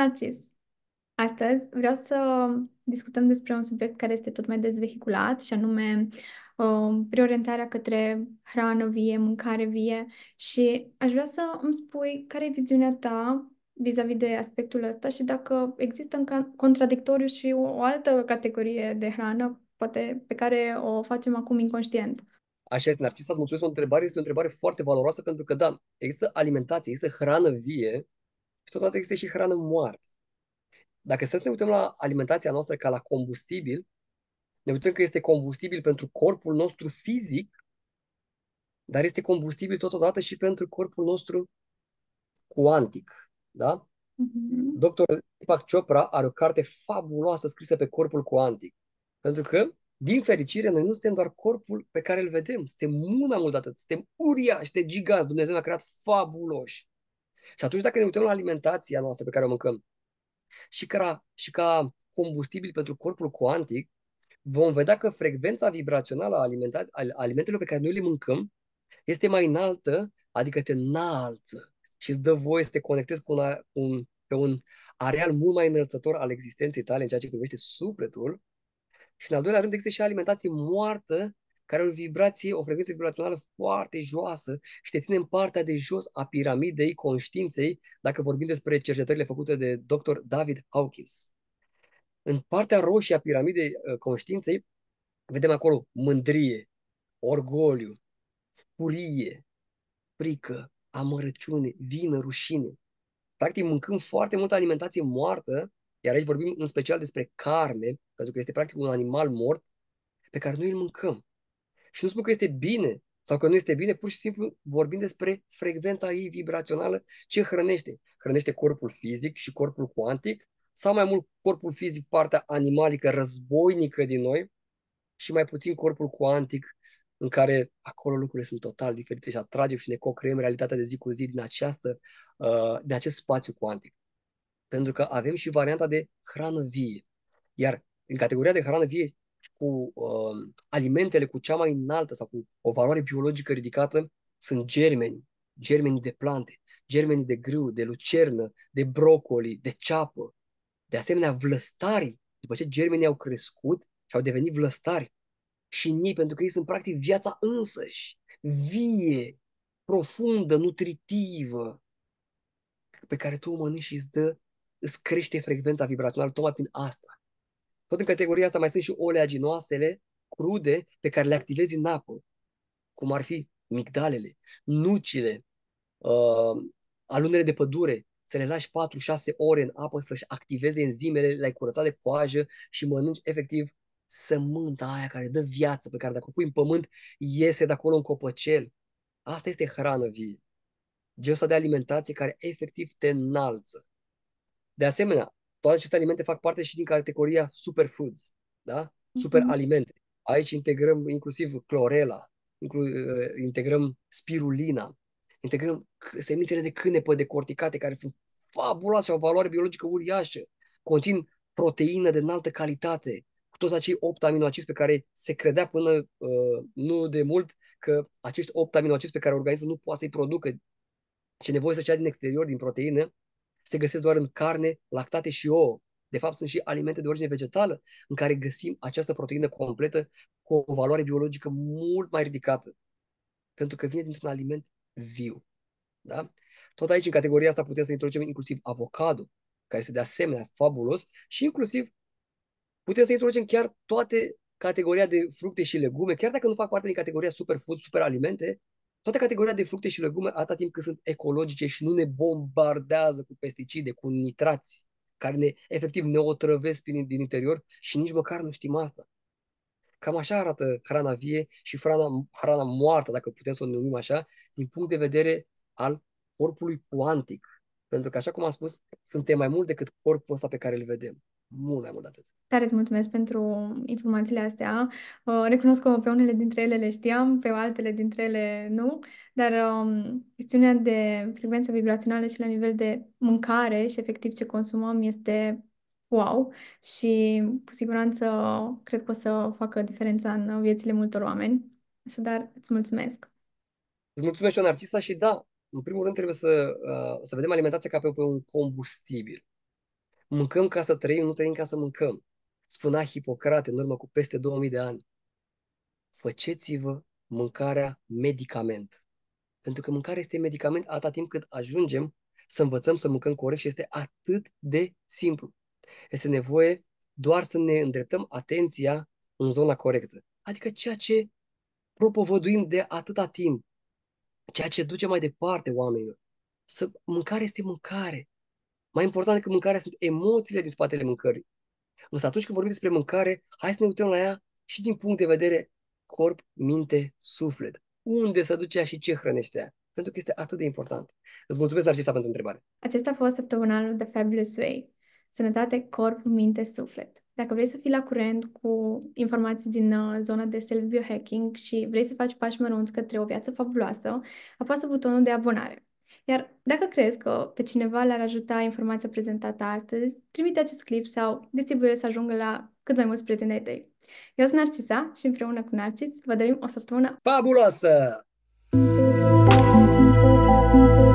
Narcis! Astăzi vreau să discutăm despre un subiect care este tot mai dezvehiculat și anume uh, preorientarea către hrană vie, mâncare vie și aș vrea să îmi spui care e viziunea ta vis-a-vis de aspectul ăsta și dacă există în contradictoriu și o, o altă categorie de hrană, poate pe care o facem acum inconștient. Așa este, Narcisa, îți mulțumesc pentru întrebare. Este o întrebare foarte valoroasă pentru că, da, există alimentație, există hrană vie și totodată există și hrană moarte. Dacă să ne uităm la alimentația noastră ca la combustibil, ne uităm că este combustibil pentru corpul nostru fizic, dar este combustibil totodată și pentru corpul nostru cuantic. Da? Mm-hmm. Dr. Deepak Chopra are o carte fabuloasă scrisă pe corpul cuantic. Pentru că, din fericire, noi nu suntem doar corpul pe care îl vedem. Suntem mult mai mult atât. Suntem uriași, suntem gigați. Dumnezeu ne-a creat fabuloși. Și atunci dacă ne uităm la alimentația noastră pe care o mâncăm și ca, și ca combustibil pentru corpul cuantic, vom vedea că frecvența vibrațională a, alimenta- a alimentelor pe care noi le mâncăm este mai înaltă, adică te înalță și îți dă voie să te conectezi cu un, un, pe un areal mult mai înălțător al existenței tale în ceea ce privește sufletul. Și în al doilea rând există și alimentație moartă care are o vibrație, o frecvență vibrațională foarte joasă și te ține în partea de jos a piramidei conștiinței, dacă vorbim despre cercetările făcute de dr. David Hawkins. În partea roșie a piramidei uh, conștiinței vedem acolo mândrie, orgoliu, furie, frică, amărăciune, vină, rușine. Practic mâncăm foarte multă alimentație moartă, iar aici vorbim în special despre carne, pentru că este practic un animal mort pe care noi îl mâncăm. Și nu spun că este bine sau că nu este bine, pur și simplu vorbim despre frecvența ei vibrațională, ce hrănește. Hrănește corpul fizic și corpul cuantic, sau mai mult corpul fizic, partea animalică, războinică din noi, și mai puțin corpul cuantic, în care acolo lucrurile sunt total diferite și atragem și ne co-creăm realitatea de zi cu zi din, această, uh, din acest spațiu cuantic. Pentru că avem și varianta de hrană vie. Iar în categoria de hrană vie, cu uh, alimentele cu cea mai înaltă sau cu o valoare biologică ridicată sunt germeni, germenii de plante, germenii de grâu, de lucernă, de brocoli, de ceapă. De asemenea, vlăstarii, după ce germenii au crescut și au devenit vlăstari și nii, pentru că ei sunt practic viața însăși, vie, profundă, nutritivă, pe care tu o mănânci și îți dă, îți crește frecvența vibrațională tocmai prin asta tot în categoria asta mai sunt și oleaginoasele crude pe care le activezi în apă, cum ar fi migdalele, nucile, uh, alunele de pădure, să le lași 4-6 ore în apă să-și activeze enzimele, le-ai curățat de coajă și mănânci efectiv sămânța aia care dă viață, pe care dacă o pui în pământ, iese de acolo un copăcel. Asta este hrană vie. Genul de alimentație care efectiv te înalță. De asemenea, toate aceste alimente fac parte și din categoria superfoods, da? Mhm. Super alimente. Aici integrăm inclusiv clorela, inclu, uh, integrăm spirulina, integrăm semințele de cânepă decorticate care sunt fabuloase, o valoare biologică uriașă. Conțin proteină de înaltă calitate, cu toți acei 8 aminoacizi pe care se credea până uh, nu de mult că acești 8 aminoacizi pe care organismul nu poate să-i producă, ce nevoie să-și ia din exterior, din proteine, se găsesc doar în carne, lactate și ouă. De fapt, sunt și alimente de origine vegetală în care găsim această proteină completă cu o valoare biologică mult mai ridicată, pentru că vine dintr-un aliment viu. Da? Tot aici, în categoria asta, putem să introducem inclusiv avocado, care este de asemenea fabulos, și inclusiv putem să introducem chiar toate categoria de fructe și legume, chiar dacă nu fac parte din categoria superfood, superalimente, toată categoria de fructe și legume, atâta timp cât sunt ecologice și nu ne bombardează cu pesticide, cu nitrați, care ne, efectiv ne otrăvesc din, din interior și nici măcar nu știm asta. Cam așa arată hrana vie și hrana, hrana moartă, dacă putem să o numim așa, din punct de vedere al corpului cuantic. Pentru că, așa cum am spus, suntem mai mult decât corpul ăsta pe care îl vedem mult mai mult de atât. Tare îți mulțumesc pentru informațiile astea. Recunosc că pe unele dintre ele le știam, pe altele dintre ele nu, dar um, chestiunea de frecvență vibrațională și la nivel de mâncare și efectiv ce consumăm este wow și cu siguranță cred că o să facă diferența în viețile multor oameni. Așadar, îți mulțumesc. Îți mulțumesc și eu, Narcisa, și da, în primul rând trebuie să, uh, să vedem alimentația ca pe un combustibil Mâncăm ca să trăim, nu trăim ca să mâncăm. Spunea Hipocrate în urmă cu peste 2000 de ani. Făceți-vă mâncarea medicament. Pentru că mâncarea este medicament atâta timp cât ajungem să învățăm să mâncăm corect și este atât de simplu. Este nevoie doar să ne îndreptăm atenția în zona corectă. Adică ceea ce propovăduim de atâta timp, ceea ce duce mai departe oamenilor. Să, mâncare este mâncare. Mai important decât mâncarea sunt emoțiile din spatele mâncării. Însă atunci când vorbim despre mâncare, hai să ne uităm la ea și din punct de vedere corp, minte, suflet. Unde se duce și ce hrănește ea? Pentru că este atât de important. Îți mulțumesc, Narcisa, pentru întrebare. Acesta a fost săptămânalul de Fabulous Way. Sănătate, corp, minte, suflet. Dacă vrei să fii la curent cu informații din uh, zona de self-biohacking și vrei să faci pași mărunți către o viață fabuloasă, apasă butonul de abonare. Iar dacă crezi că pe cineva le-ar ajuta informația prezentată astăzi, trimite acest clip sau distribuie să ajungă la cât mai mulți prieteni ai tăi. Eu sunt Narcisa și împreună cu Narcis vă dorim o săptămână fabuloasă! Thank you.